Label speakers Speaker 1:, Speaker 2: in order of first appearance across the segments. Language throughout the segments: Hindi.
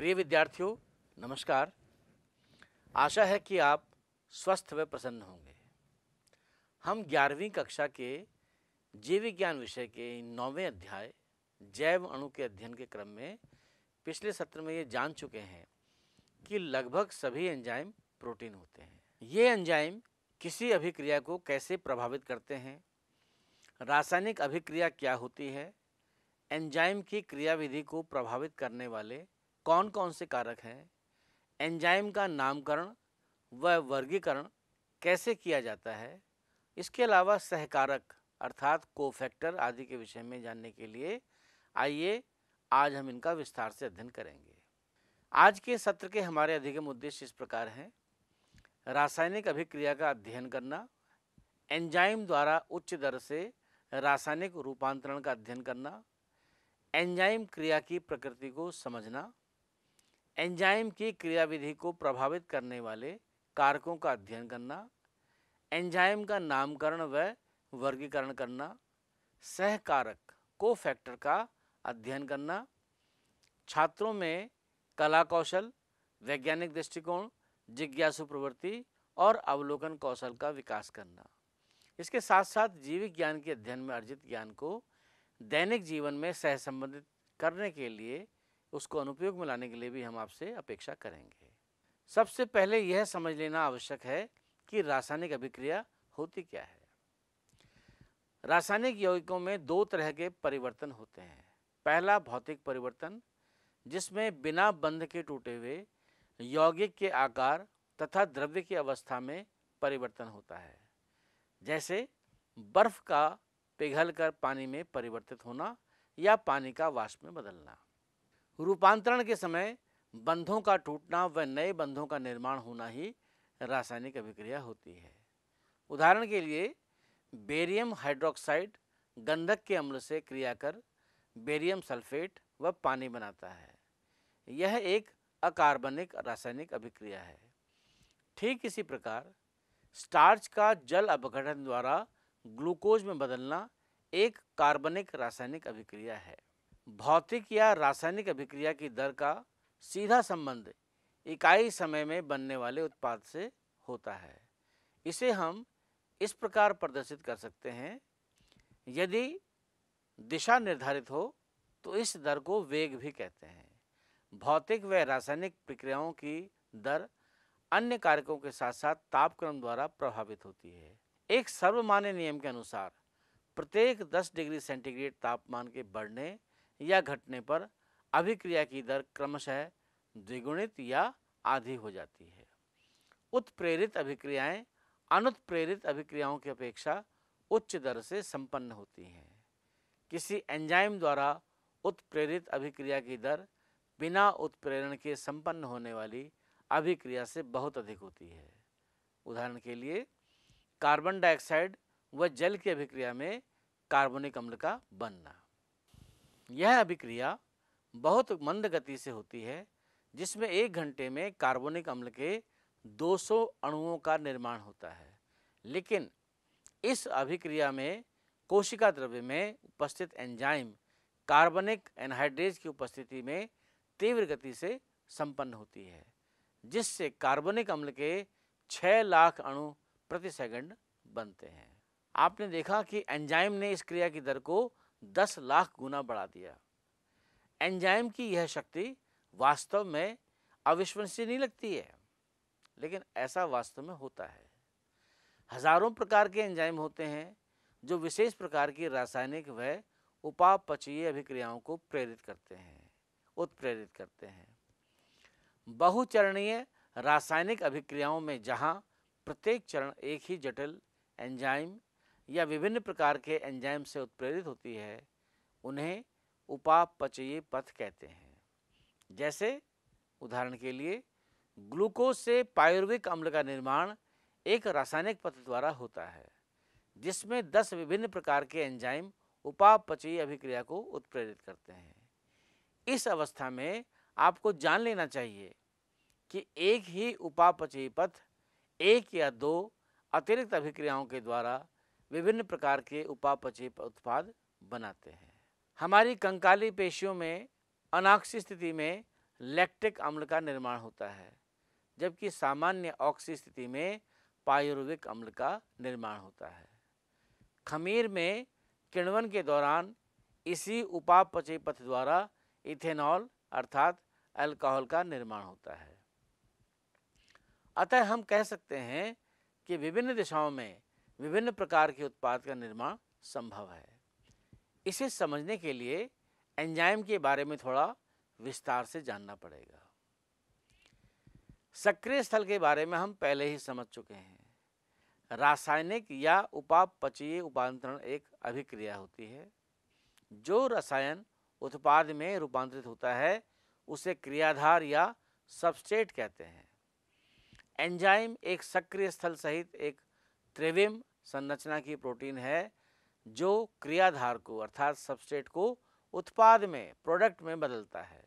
Speaker 1: प्रिय विद्यार्थियों नमस्कार आशा है कि आप स्वस्थ व प्रसन्न होंगे हम ग्यारहवीं कक्षा के जीव विज्ञान विषय के नौवें अध्याय जैव अणु के अध्ययन के क्रम में पिछले सत्र में ये जान चुके हैं कि लगभग सभी एंजाइम प्रोटीन होते हैं ये एंजाइम किसी अभिक्रिया को कैसे प्रभावित करते हैं रासायनिक अभिक्रिया क्या होती है एंजाइम की क्रियाविधि को प्रभावित करने वाले कौन कौन से कारक हैं एंजाइम का नामकरण व वर्गीकरण कैसे किया जाता है इसके अलावा सहकारक अर्थात कोफैक्टर आदि के विषय में जानने के लिए आइए आज हम इनका विस्तार से अध्ययन करेंगे आज के सत्र के हमारे अधिगम उद्देश्य इस प्रकार हैं रासायनिक अभिक्रिया का अध्ययन करना एंजाइम द्वारा उच्च दर से रासायनिक रूपांतरण का अध्ययन करना एंजाइम क्रिया की प्रकृति को समझना एंजाइम की क्रियाविधि को प्रभावित करने वाले कारकों का अध्ययन करना एंजाइम का नामकरण व वर्गीकरण करना सहकारक को फैक्टर का अध्ययन करना छात्रों में कला कौशल वैज्ञानिक दृष्टिकोण जिज्ञासु प्रवृत्ति और अवलोकन कौशल का विकास करना इसके साथ साथ जीविक ज्ञान के अध्ययन में अर्जित ज्ञान को दैनिक जीवन में सहसंबंधित करने के लिए उसको अनुपयोग में लाने के लिए भी हम आपसे अपेक्षा करेंगे सबसे पहले यह समझ लेना आवश्यक है कि रासायनिक अभिक्रिया होती क्या है रासायनिक यौगिकों में दो तरह के परिवर्तन होते हैं पहला भौतिक परिवर्तन जिसमें बिना बंध के टूटे हुए यौगिक के आकार तथा द्रव्य की अवस्था में परिवर्तन होता है जैसे बर्फ का पिघलकर पानी में परिवर्तित होना या पानी का वाष्प में बदलना रूपांतरण के समय बंधों का टूटना व नए बंधों का निर्माण होना ही रासायनिक अभिक्रिया होती है उदाहरण के लिए बेरियम हाइड्रोक्साइड गंधक के अम्ल से क्रिया कर बेरियम सल्फेट व पानी बनाता है यह एक अकार्बनिक रासायनिक अभिक्रिया है ठीक इसी प्रकार स्टार्च का जल अपघटन द्वारा ग्लूकोज में बदलना एक कार्बनिक रासायनिक अभिक्रिया है भौतिक या रासायनिक अभिक्रिया की दर का सीधा संबंध इकाई समय में बनने वाले उत्पाद से होता है इसे हम इस प्रकार प्रदर्शित कर सकते हैं यदि दिशा निर्धारित हो तो इस दर को वेग भी कहते हैं भौतिक व रासायनिक प्रक्रियाओं की दर अन्य कारकों के साथ साथ तापक्रम द्वारा प्रभावित होती है एक सर्वमान्य नियम के अनुसार प्रत्येक 10 डिग्री सेंटीग्रेड तापमान के बढ़ने या घटने पर अभिक्रिया की दर क्रमशः द्विगुणित या आधी हो जाती है उत्प्रेरित अभिक्रियाएं अनुत्प्रेरित अभिक्रियाओं की अपेक्षा उच्च दर से संपन्न होती हैं किसी एंजाइम द्वारा उत्प्रेरित अभिक्रिया की दर बिना उत्प्रेरण के संपन्न होने वाली अभिक्रिया से बहुत अधिक होती है उदाहरण के लिए कार्बन डाइऑक्साइड व जल की अभिक्रिया में कार्बनिक अम्ल का बनना यह अभिक्रिया बहुत मंद गति से होती है जिसमें एक घंटे में कार्बनिक अम्ल के 200 अणुओं का निर्माण होता है लेकिन इस अभिक्रिया में कोशिका द्रव्य में उपस्थित एंजाइम कार्बनिक एनहाइड्रेज की उपस्थिति में तीव्र गति से संपन्न होती है जिससे कार्बनिक अम्ल के 6 लाख अणु प्रति सेकंड बनते हैं आपने देखा कि एंजाइम ने इस क्रिया की दर को दस लाख गुना बढ़ा दिया एंजाइम की यह शक्ति वास्तव में अविश्वसनीय नहीं लगती है लेकिन ऐसा वास्तव में होता है हजारों प्रकार के एंजाइम होते हैं जो विशेष प्रकार की रासायनिक व उपापचीय अभिक्रियाओं को प्रेरित करते हैं उत्प्रेरित करते हैं बहुचरणीय रासायनिक अभिक्रियाओं में जहाँ प्रत्येक चरण एक ही जटिल एंजाइम या विभिन्न प्रकार के एंजाइम से उत्प्रेरित होती है उन्हें उपापचयी पथ कहते हैं जैसे उदाहरण के लिए ग्लूकोज से पायुर्विक अम्ल का निर्माण एक रासायनिक पथ द्वारा होता है जिसमें 10 विभिन्न प्रकार के एंजाइम उपापचयी अभिक्रिया को उत्प्रेरित करते हैं इस अवस्था में आपको जान लेना चाहिए कि एक ही उपापचयी पथ एक या दो अतिरिक्त अभिक्रियाओं के द्वारा विभिन्न प्रकार के उपापचय उत्पाद बनाते हैं हमारी कंकाली पेशियों में अनाक्षी स्थिति में लैक्टिक अम्ल का निर्माण होता है जबकि सामान्य ऑक्सी स्थिति में पायुर्विक अम्ल का निर्माण होता है खमीर में किण्वन के दौरान इसी उपापचय पथ द्वारा इथेनॉल अर्थात अल्कोहल का निर्माण होता है अतः हम कह सकते हैं कि विभिन्न दिशाओं में विभिन्न प्रकार के उत्पाद का निर्माण संभव है इसे समझने के लिए एंजाइम के बारे में थोड़ा विस्तार से जानना पड़ेगा सक्रिय स्थल के बारे में हम पहले ही समझ चुके हैं रासायनिक या उपापचीय रूपांतरण एक अभिक्रिया होती है जो रसायन उत्पाद में रूपांतरित होता है उसे क्रियाधार या सबस्टेट कहते हैं एंजाइम एक सक्रिय स्थल सहित एक त्रिविम संरचना की प्रोटीन है जो क्रियाधार को अर्थात सबस्टेट को उत्पाद में प्रोडक्ट में बदलता है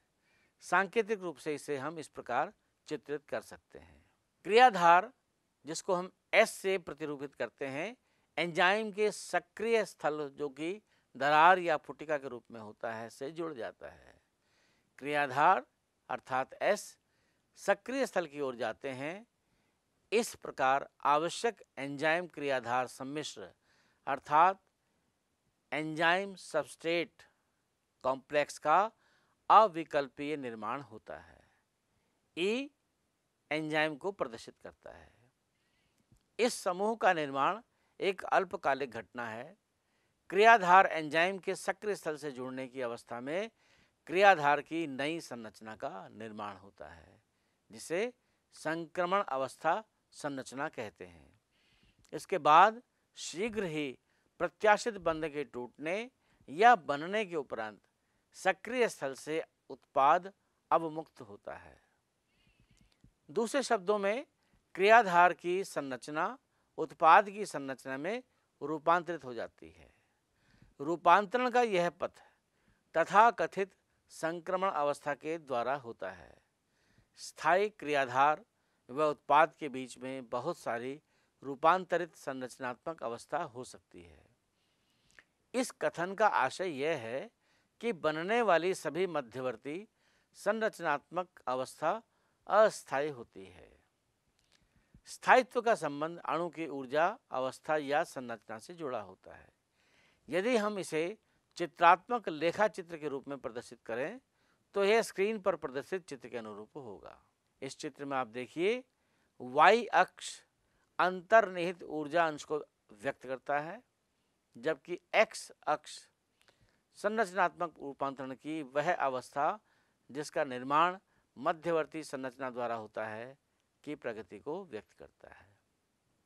Speaker 1: सांकेतिक रूप से इसे हम इस प्रकार चित्रित कर सकते हैं क्रियाधार जिसको हम एस से प्रतिरूपित करते हैं एंजाइम के सक्रिय स्थल जो कि दरार या फुटिका के रूप में होता है से जुड़ जाता है क्रियाधार अर्थात एस सक्रिय स्थल की ओर जाते हैं इस प्रकार आवश्यक एंजाइम क्रियाधार सम्मिश्र अर्थात एंजाइम सबस्ट्रेट कॉम्प्लेक्स का अविकल्पीय निर्माण होता है ई एंजाइम को प्रदर्शित करता है इस समूह का निर्माण एक अल्पकालिक घटना है क्रियाधार एंजाइम के सक्रिय स्थल से जुड़ने की अवस्था में क्रियाधार की नई संरचना का निर्माण होता है जिसे संक्रमण अवस्था संरचना कहते हैं इसके बाद शीघ्र ही प्रत्याशित बंध के टूटने या बनने के उपरांत सक्रिय स्थल से उत्पाद अवमुक्त होता है दूसरे शब्दों में क्रियाधार की संरचना उत्पाद की संरचना में रूपांतरित हो जाती है रूपांतरण का यह पथ तथा कथित संक्रमण अवस्था के द्वारा होता है स्थायी क्रियाधार व उत्पाद के बीच में बहुत सारी रूपांतरित संरचनात्मक अवस्था हो सकती है इस कथन का आशय यह है कि बनने वाली सभी मध्यवर्ती संरचनात्मक अवस्था अस्थायी होती है स्थायित्व का संबंध अणु की ऊर्जा अवस्था या संरचना से जुड़ा होता है यदि हम इसे चित्रात्मक लेखा चित्र के रूप में प्रदर्शित करें तो यह स्क्रीन पर प्रदर्शित चित्र के अनुरूप होगा इस चित्र में आप देखिए वाई अक्ष अंतर्निहित ऊर्जा अंश को व्यक्त करता है जबकि एक्स अक्ष संरचनात्मक रूपांतरण की वह अवस्था जिसका निर्माण मध्यवर्ती संरचना द्वारा होता है की प्रगति को व्यक्त करता है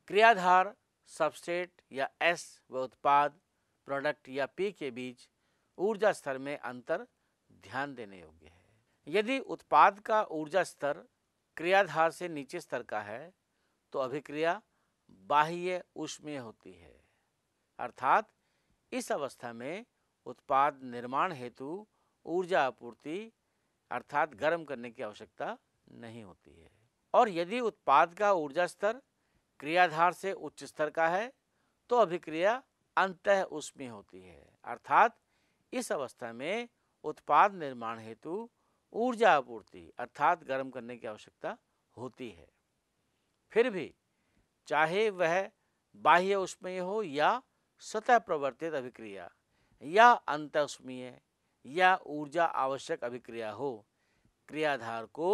Speaker 1: क्रियाधार सबस्टेट या एस व उत्पाद प्रोडक्ट या पी के बीच ऊर्जा स्तर में अंतर ध्यान देने योग्य है यदि उत्पाद का ऊर्जा स्तर क्रियाधार से नीचे स्तर का है तो अभिक्रिया बाह्य उष्मीय होती है अर्थात इस अवस्था में उत्पाद निर्माण हेतु ऊर्जा आपूर्ति अर्थात गर्म करने की आवश्यकता नहीं होती है और यदि उत्पाद का ऊर्जा स्तर क्रियाधार से उच्च स्तर का है तो अभिक्रिया अंत उष्मीय होती है अर्थात इस अवस्था में उत्पाद निर्माण हेतु ऊर्जा आपूर्ति अर्थात गर्म करने की आवश्यकता होती है फिर भी चाहे वह बाह्य उष्मीय हो या सतह प्रवर्तित अभिक्रिया या अंत उष्मीय या ऊर्जा आवश्यक अभिक्रिया हो क्रियाधार को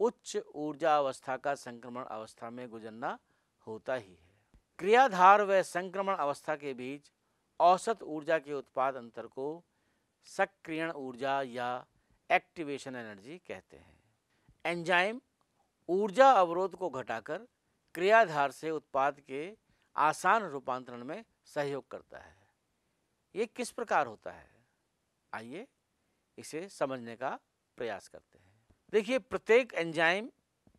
Speaker 1: उच्च ऊर्जा अवस्था का संक्रमण अवस्था में गुजरना होता ही है क्रियाधार व संक्रमण अवस्था के बीच औसत ऊर्जा के उत्पाद अंतर को सक्रियण ऊर्जा या एक्टिवेशन एनर्जी कहते हैं एंजाइम ऊर्जा अवरोध को घटाकर क्रियाधार से उत्पाद के आसान रूपांतरण में सहयोग करता है ये किस प्रकार होता है आइए इसे समझने का प्रयास करते हैं देखिए प्रत्येक एंजाइम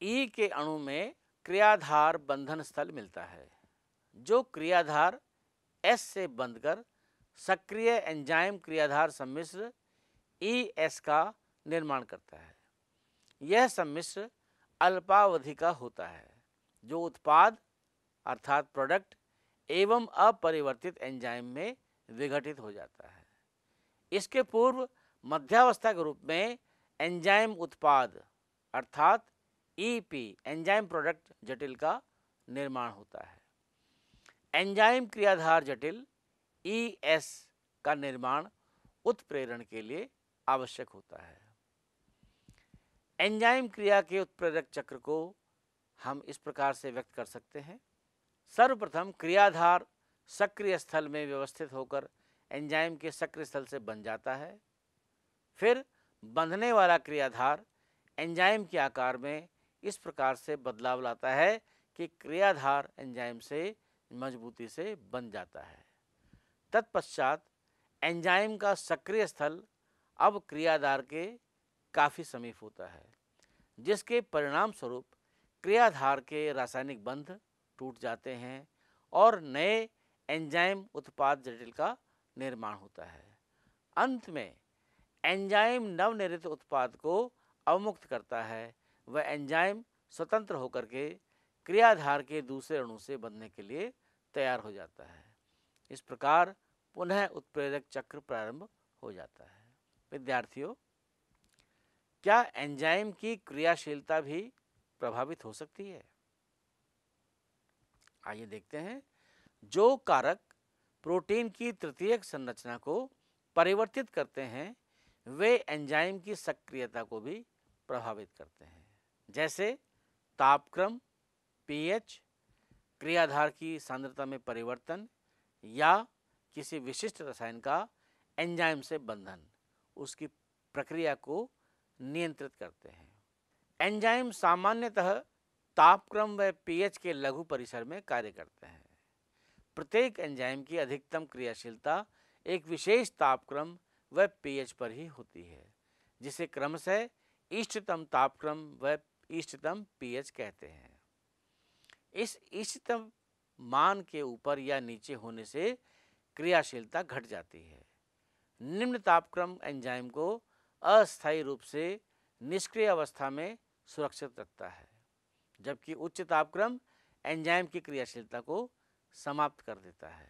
Speaker 1: ई e के अणु में क्रियाधार बंधन स्थल मिलता है जो क्रियाधार एस से बंधकर सक्रिय एंजाइम क्रियाधार सम्मिश्र ई e एस का निर्माण करता है यह सम्मिश्र अल्पावधि का होता है जो उत्पाद अर्थात प्रोडक्ट एवं अपरिवर्तित एंजाइम में विघटित हो जाता है इसके पूर्व मध्यावस्था के रूप में एंजाइम उत्पाद अर्थात ईपी एंजाइम प्रोडक्ट जटिल का निर्माण होता है एंजाइम क्रियाधार जटिल ई e एस का निर्माण उत्प्रेरण के लिए आवश्यक होता है एंजाइम क्रिया के उत्प्रेरक चक्र को हम इस प्रकार से व्यक्त कर सकते हैं सर्वप्रथम क्रियाधार सक्रिय स्थल में व्यवस्थित होकर एंजाइम के सक्रिय स्थल से बन जाता है फिर बंधने वाला क्रियाधार एंजाइम के आकार में इस प्रकार से बदलाव लाता है कि क्रियाधार एंजाइम से मजबूती से बन जाता है तत्पश्चात एंजाइम का सक्रिय स्थल अब क्रियाधार के काफ़ी समीप होता है जिसके परिणाम स्वरूप क्रियाधार के रासायनिक बंध टूट जाते हैं और नए एंजाइम उत्पाद जटिल का निर्माण होता है अंत में एंजाइम नवनिर्मित उत्पाद को अवमुक्त करता है वह एंजाइम स्वतंत्र होकर के क्रियाधार के दूसरे अणु से बंधने के लिए तैयार हो जाता है इस प्रकार पुनः उत्प्रेरक चक्र प्रारंभ हो जाता है विद्यार्थियों क्या एंजाइम की क्रियाशीलता भी प्रभावित हो सकती है आइए देखते हैं जो कारक प्रोटीन की तृतीयक संरचना को परिवर्तित करते हैं वे एंजाइम की सक्रियता को भी प्रभावित करते हैं जैसे तापक्रम पीएच क्रियाधार की सांद्रता में परिवर्तन या किसी विशिष्ट रसायन का एंजाइम से बंधन उसकी प्रक्रिया को नियंत्रित करते हैं एंजाइम सामान्यतः तापक्रम व पीएच के लघु परिसर में कार्य करते हैं प्रत्येक एंजाइम की अधिकतम क्रियाशीलता एक विशेष तापक्रम व पीएच पर ही होती है जिसे क्रमशः इष्टतम तापक्रम व इष्टतम पीएच कहते हैं इस इष्टतम मान के ऊपर या नीचे होने से क्रियाशीलता घट जाती है निम्न तापक्रम एंजाइम को अस्थायी रूप से निष्क्रिय अवस्था में सुरक्षित रखता है जबकि उच्च तापक्रम एंजाइम की क्रियाशीलता को समाप्त कर देता है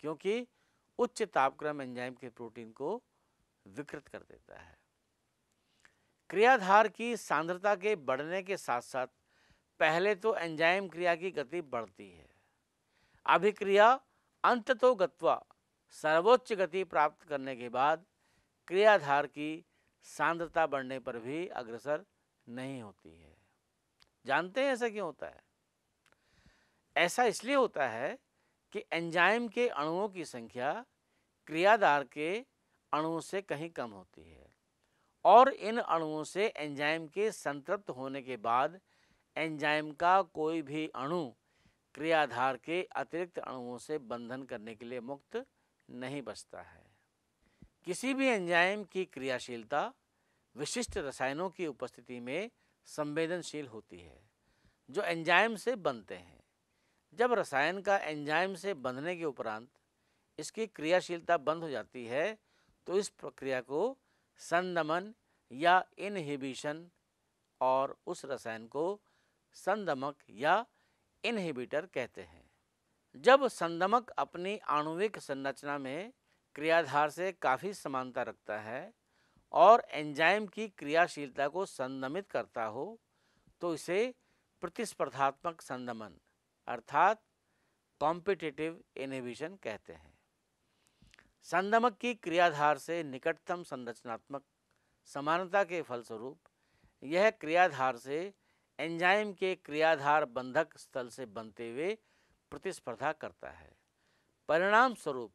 Speaker 1: क्योंकि उच्च तापक्रम एंजाइम के प्रोटीन को विकृत कर देता है क्रियाधार की सांद्रता के बढ़ने के साथ साथ पहले तो एंजाइम क्रिया की गति बढ़ती है अभिक्रिया अंत तो गत्वा सर्वोच्च गति प्राप्त करने के बाद क्रियाधार की सांद्रता बढ़ने पर भी अग्रसर नहीं होती है जानते हैं ऐसा क्यों होता है ऐसा इसलिए होता है कि एंजाइम के अणुओं की संख्या क्रियाधार के अणुओं से कहीं कम होती है और इन अणुओं से एंजाइम के संतृप्त होने के बाद एंजाइम का कोई भी अणु क्रियाधार के अतिरिक्त अणुओं से बंधन करने के लिए मुक्त नहीं बचता है किसी भी एंजाइम की क्रियाशीलता विशिष्ट रसायनों की उपस्थिति में संवेदनशील होती है जो एंजाइम से बनते हैं जब रसायन का एंजाइम से बंधने के उपरांत इसकी क्रियाशीलता बंद हो जाती है तो इस प्रक्रिया को संदमन या इनहिबिशन और उस रसायन को संदमक या इनहिबिटर कहते हैं जब संदमक अपनी आणुविक संरचना में क्रियाधार से काफ़ी समानता रखता है और एंजाइम की क्रियाशीलता को संदमित करता हो तो इसे प्रतिस्पर्धात्मक संदमन अर्थात कॉम्पिटिटिव इनहिबिशन कहते हैं संदमक की क्रियाधार से निकटतम संरचनात्मक समानता के फलस्वरूप यह क्रियाधार से एंजाइम के क्रियाधार बंधक स्थल से बनते हुए प्रतिस्पर्धा करता है परिणाम स्वरूप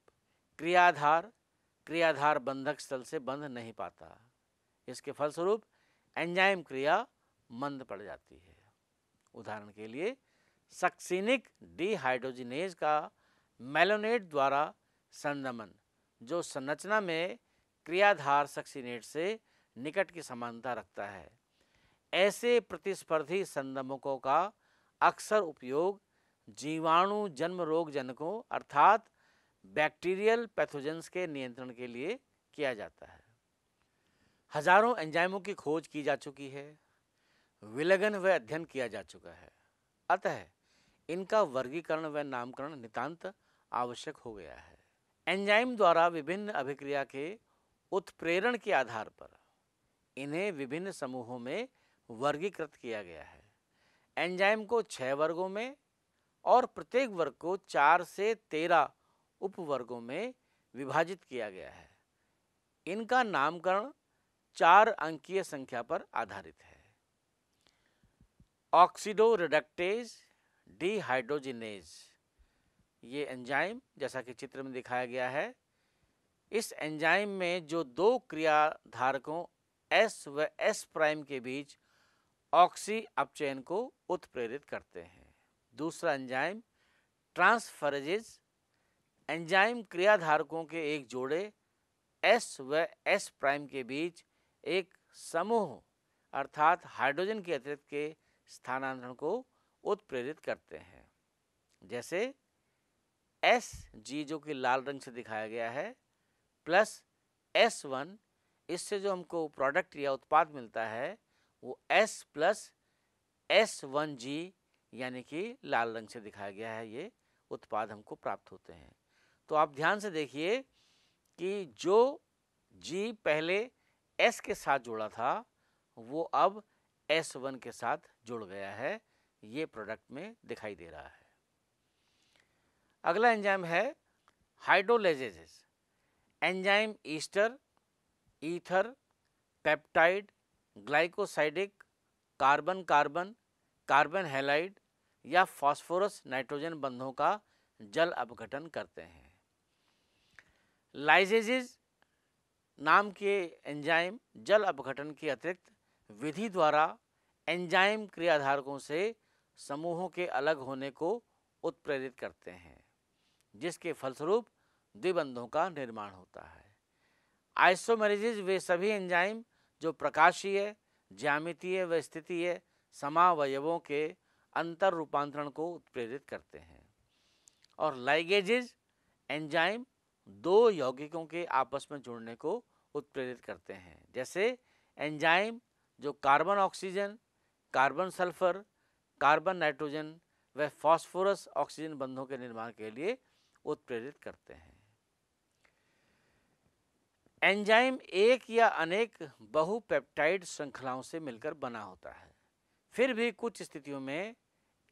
Speaker 1: क्रियाधार क्रियाधार बंधक स्थल से बंध नहीं पाता इसके फलस्वरूप एंजाइम क्रिया मंद पड़ जाती है उदाहरण के लिए सक्सिनिक डिहाइड्रोजिनेज का मेलोनेट द्वारा संदमन जो संरचना में क्रियाधार सक्सिनेट से निकट की समानता रखता है ऐसे प्रतिस्पर्धी संदमकों का अक्सर उपयोग जीवाणु जन्म रोग जनकों अर्थात बैक्टीरियल पैथोजेंस के नियंत्रण के लिए किया जाता है हजारों एंजाइमों की खोज की जा चुकी है विलगन व अध्ययन किया जा चुका है अतः इनका वर्गीकरण व नामकरण नितांत आवश्यक हो गया है एंजाइम द्वारा विभिन्न अभिक्रिया के उत्प्रेरण के आधार पर इन्हें विभिन्न समूहों में वर्गीकृत किया गया है एंजाइम को छः वर्गों में और प्रत्येक वर्ग को चार से तेरह उपवर्गों में विभाजित किया गया है इनका नामकरण चार अंकीय संख्या पर आधारित है ऑक्सीडो रिडक्टेज डिहाइड्रोजिनेज ये एंजाइम जैसा कि चित्र में दिखाया गया है इस एंजाइम में जो दो क्रियाधारकों एस व एस प्राइम के बीच ऑक्सी अपचयन को उत्प्रेरित करते हैं दूसरा एंजाइम ट्रांसफरेजेज एंजाइम क्रियाधारकों के एक जोड़े एस व एस प्राइम के बीच एक समूह अर्थात हाइड्रोजन के अतिरिक्त के स्थानांतरण को उत्प्रेरित करते हैं जैसे एस जी जो कि लाल रंग से दिखाया गया है प्लस एस वन इससे जो हमको प्रोडक्ट या उत्पाद मिलता है वो S plus S one G यानी कि लाल रंग से दिखाया गया है ये उत्पाद हमको प्राप्त होते हैं तो आप ध्यान से देखिए कि जो जी पहले एस के साथ जोड़ा था वो अब एस वन के साथ जुड़ गया है ये प्रोडक्ट में दिखाई दे रहा है अगला एंजाइम है hydrolases enzyme ester ether peptide glycosidic carbon carbon carbon halide या फास्फोरस नाइट्रोजन बंधों का जल अपघटन करते हैं लाइजेजिज नाम के एंजाइम जल अपघटन के अतिरिक्त विधि द्वारा एंजाइम क्रियाधारकों से समूहों के अलग होने को उत्प्रेरित करते हैं जिसके फलस्वरूप द्विबंधों का निर्माण होता है आइसोमेरिजिज वे सभी एंजाइम जो प्रकाशीय ज्यामितीय व स्थितीय समावयवों के अंतर रूपांतरण को उत्प्रेरित करते हैं और लाइगेजिज एंजाइम दो यौगिकों के आपस में जुड़ने को उत्प्रेरित करते हैं जैसे एंजाइम जो carbon oxygen carbon sulphur carbon nitrogen व फास्फोरस ऑक्सीजन बंधों के निर्माण के लिए उत्प्रेरित करते हैं एंजाइम एक या अनेक बहुपेप्टाइड श्रृंखलाओं से मिलकर बना होता है फिर भी कुछ स्थितियों में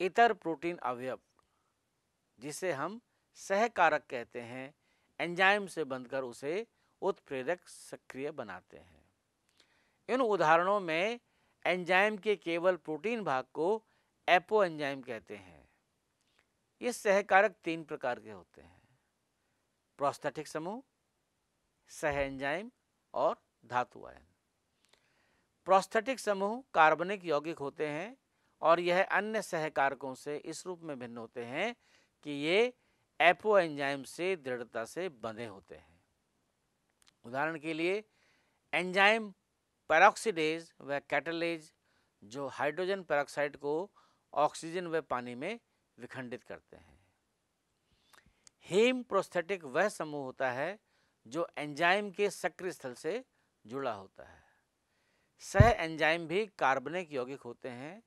Speaker 1: इतर प्रोटीन अवयव जिसे हम सहकारक कहते हैं एंजाइम से बंधकर उसे उत्प्रेरक सक्रिय बनाते हैं इन उदाहरणों में एंजाइम के केवल प्रोटीन भाग को एपो एंजाइम कहते हैं ये सहकारक तीन प्रकार के होते हैं प्रोस्थेटिक समूह सह एंजाइम और धातु आयन प्रोस्थेटिक समूह कार्बनिक यौगिक होते हैं और यह अन्य सहकारकों से इस रूप में भिन्न होते हैं कि ये एपो एंजाइम से दृढ़ता से बंधे होते हैं उदाहरण के लिए एंजाइम पैरोक्सीडेज व कैटलेज जो हाइड्रोजन पैरॉक्साइड को ऑक्सीजन व पानी में विखंडित करते हैं हेम प्रोस्थेटिक वह समूह होता है जो एंजाइम के सक्रिय स्थल से जुड़ा होता है सह एंजाइम भी कार्बनिक यौगिक होते हैं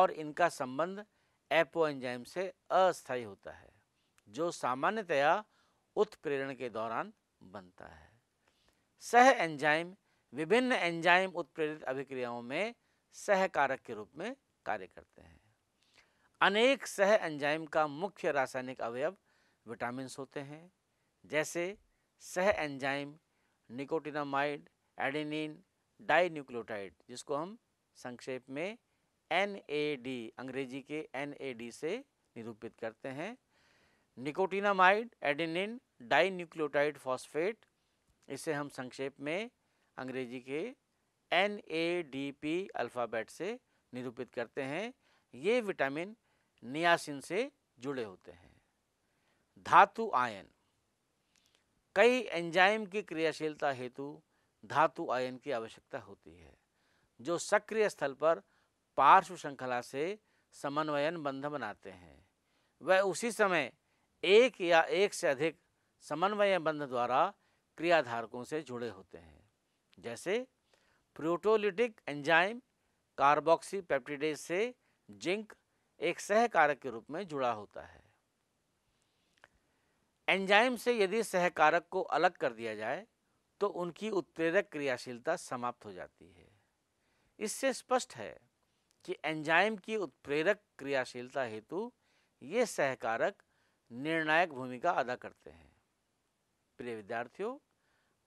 Speaker 1: और इनका संबंध एपो एंजाइम से अस्थायी होता है जो सामान्यतया उत्प्रेरण के दौरान बनता है सह एंजाइम विभिन्न एंजाइम उत्प्रेरित अभिक्रियाओं में सहकारक के रूप में कार्य करते हैं अनेक सह एंजाइम का मुख्य रासायनिक अवयव विटामिन होते हैं जैसे सह एंजाइम निकोटिनामाइड एडेनिन डाई जिसको हम संक्षेप में एन अंग्रेजी के एन से निरूपित करते हैं निकोटिनामाइड एडेनिन डाइन्यूक्लियोटाइड फॉस्फेट इसे हम संक्षेप में अंग्रेजी के N A D P alphabet से निरूपित करते हैं ये विटामिन नियासिन से जुड़े होते हैं धातु आयन कई एंजाइम की क्रियाशीलता हेतु धातु आयन की आवश्यकता होती है जो सक्रिय स्थल पर पार्श्व श्रृंखला से समन्वयन बंध बनाते हैं वह उसी समय एक या एक से अधिक समन्वय बंध द्वारा क्रियाधारकों से जुड़े होते हैं जैसे प्रोटोलिटिक एंजाइम पेप्टिडेज से जिंक एक सहकारक के रूप में जुड़ा होता है एंजाइम से यदि सहकारक को अलग कर दिया जाए तो उनकी उत्प्रेरक क्रियाशीलता समाप्त हो जाती है इससे स्पष्ट है कि एंजाइम की उत्प्रेरक क्रियाशीलता हेतु ये सहकारक निर्णायक भूमिका अदा करते हैं प्रिय विद्यार्थियों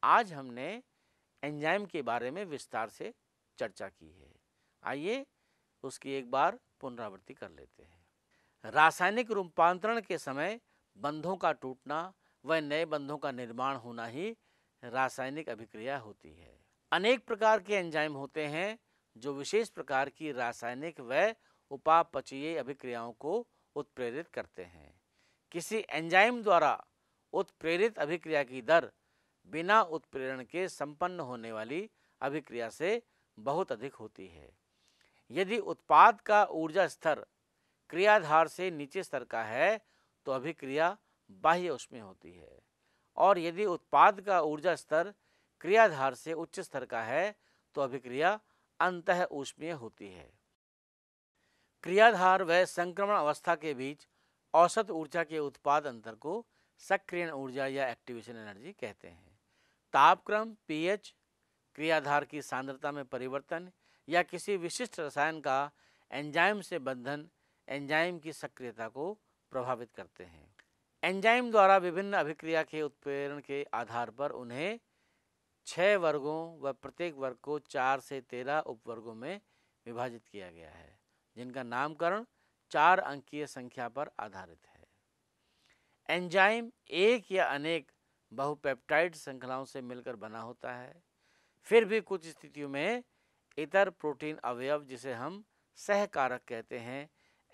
Speaker 1: आज हमने एंजाइम के बारे में विस्तार से चर्चा की है आइए उसकी एक बार पुनरावृत्ति कर लेते हैं रासायनिक रूपांतरण के समय बंधों का टूटना व नए बंधों का निर्माण होना ही रासायनिक अभिक्रिया होती है अनेक प्रकार के एंजाइम होते हैं जो विशेष प्रकार की रासायनिक व उपापचीय अभिक्रियाओं को उत्प्रेरित करते हैं किसी एंजाइम द्वारा उत्प्रेरित अभिक्रिया की दर बिना उत्प्रेरण के संपन्न होने वाली अभिक्रिया से बहुत अधिक होती है यदि उत्पाद का ऊर्जा स्तर क्रियाधार से नीचे स्तर का है तो अभिक्रिया बाह्य उसमें होती है और यदि उत्पाद का ऊर्जा स्तर क्रियाधार से उच्च स्तर का है तो अभिक्रिया अंत ऊष्मीय होती है क्रियाधार व संक्रमण अवस्था के बीच औसत ऊर्जा के उत्पाद अंतर को सक्रियण ऊर्जा या एक्टिवेशन एनर्जी कहते हैं तापक्रम पीएच क्रियाधार की सांद्रता में परिवर्तन या किसी विशिष्ट रसायन का एंजाइम से बंधन एंजाइम की सक्रियता को प्रभावित करते हैं एंजाइम द्वारा विभिन्न अभिक्रिया के उत्प्रेरण के आधार पर उन्हें छः वर्गों व प्रत्येक वर्ग को चार से तेरह उपवर्गों में विभाजित किया गया है जिनका नामकरण चार अंकीय संख्या पर आधारित है एंजाइम एक या अनेक बहुपेप्टाइड श्रृंखलाओं से मिलकर बना होता है फिर भी कुछ स्थितियों में इतर प्रोटीन अवयव जिसे हम सहकारक कहते हैं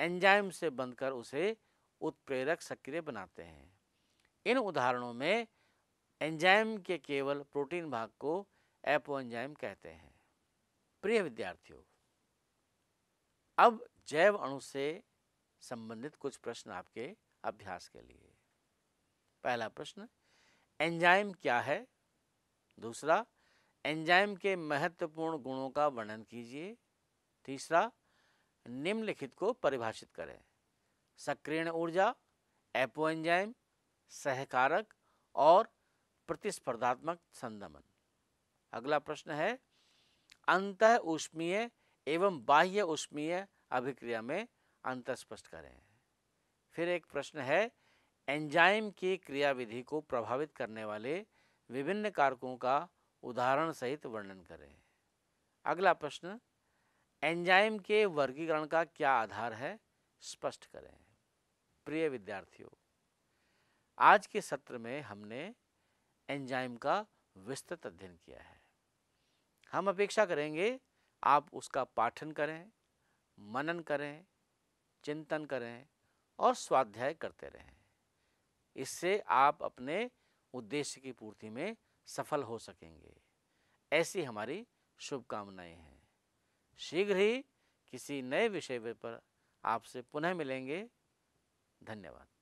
Speaker 1: एंजाइम से बनकर उसे उत्प्रेरक सक्रिय बनाते हैं इन उदाहरणों में एंजाइम के केवल प्रोटीन भाग को एपो एंजाइम कहते हैं प्रिय विद्यार्थियों अब जैव अणु से संबंधित कुछ प्रश्न आपके अभ्यास के लिए पहला प्रश्न एंजाइम क्या है दूसरा एंजाइम के महत्वपूर्ण गुणों का वर्णन कीजिए तीसरा निम्नलिखित को परिभाषित करें सक्रिय ऊर्जा एपो एंजाइम सहकारक और प्रतिस्पर्धात्मक संदमन अगला प्रश्न है अंत ऊष्मीय एवं बाह्य ऊष्मीय अभिक्रिया में अंतर स्पष्ट करें फिर एक प्रश्न है एंजाइम की क्रियाविधि को प्रभावित करने वाले विभिन्न कारकों का उदाहरण सहित वर्णन करें अगला प्रश्न एंजाइम के वर्गीकरण का क्या आधार है स्पष्ट करें प्रिय विद्यार्थियों आज के सत्र में हमने एंजाइम का विस्तृत अध्ययन किया है हम अपेक्षा करेंगे आप उसका पाठन करें मनन करें चिंतन करें और स्वाध्याय करते रहें इससे आप अपने उद्देश्य की पूर्ति में सफल हो सकेंगे ऐसी हमारी शुभकामनाएं हैं शीघ्र ही किसी नए विषय पर आपसे पुनः मिलेंगे धन्यवाद